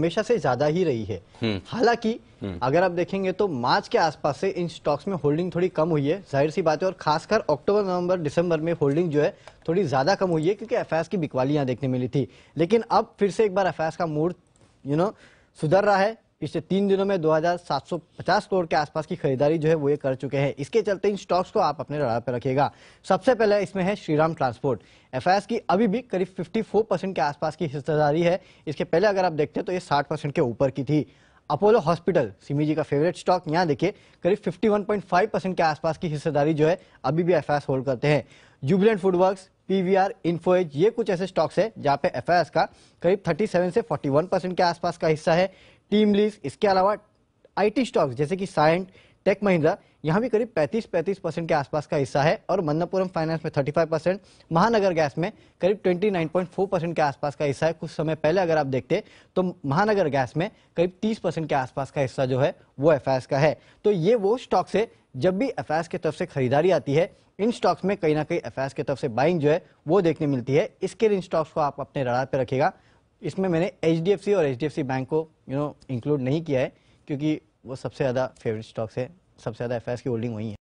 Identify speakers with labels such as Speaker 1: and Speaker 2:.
Speaker 1: हमेशा से ज्यादा ही रही है हम्म। हालांकि हम्म। अगर आप देखेंगे तो मार्च के आसपास से इन स्टॉक्स में होल्डिंग थोड़ी कम हुई है जाहिर सी बात है और खासकर अक्टूबर नवंबर दिसंबर में होल्डिंग जो है थोड़ी ज्यादा कम हुई है क्योंकि एफ की बिकवाली देखने मिली थी लेकिन अब फिर से एक बार एफ का मूड यू नो सुधर रहा है पिछले तीन दिनों में 2,750 करोड़ के आसपास की खरीदारी जो है वो ये कर चुके हैं इसके चलते इन स्टॉक्स को आप अपने रडार पर रखिएगा सबसे पहले इसमें है श्रीराम ट्रांसपोर्ट एफ की अभी भी करीब 54 परसेंट के आसपास की हिस्सेदारी है इसके पहले अगर आप देखते हैं तो ये 60 परसेंट के ऊपर की थी अपोलो हॉस्पिटल सिमी जी का फेवरेट स्टॉक यहाँ देखिए करीब 51.5 परसेंट के आसपास की हिस्सेदारी जो है अभी भी एफ होल्ड करते हैं जुबिलेंट फूडवर्क्स पीवीआर इन्फोएज ये कुछ ऐसे स्टॉक्स है जहाँ पे एफ का करीब 37 से 41 परसेंट के आसपास का हिस्सा है टीम लीज इसके अलावा आईटी स्टॉक्स जैसे कि साइंट टेक महिंद्रा यहाँ भी करीब 35-35 परसेंट के आसपास का हिस्सा है और मन्नापुरम फाइनेंस में 35 परसेंट महानगर गैस में करीब 29.4 परसेंट के आसपास का हिस्सा है कुछ समय पहले अगर आप देखते तो महानगर गैस में करीब 30 परसेंट के आसपास का हिस्सा जो है वो एफ का है तो ये वो स्टॉक्स है जब भी एफ की तरफ से खरीदारी आती है इन स्टॉक्स में कहीं ना कहीं एफ की तरफ से बाइंग जो है वो देखने मिलती है इसके लिए इन स्टॉक्स को आप अपने रडार पर रखेगा इसमें मैंने एच और एच बैंक को यू नो इंक्लूड नहीं किया है क्योंकि वो सबसे ज़्यादा फेवरेट स्टॉक्स है सबसे ज़्यादा एफ की होल्डिंग वही है